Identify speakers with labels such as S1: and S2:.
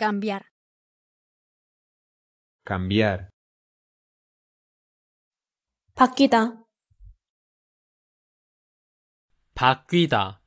S1: Cambiar.
S2: Cambiar.
S1: 바뀌다.
S2: 바뀌다.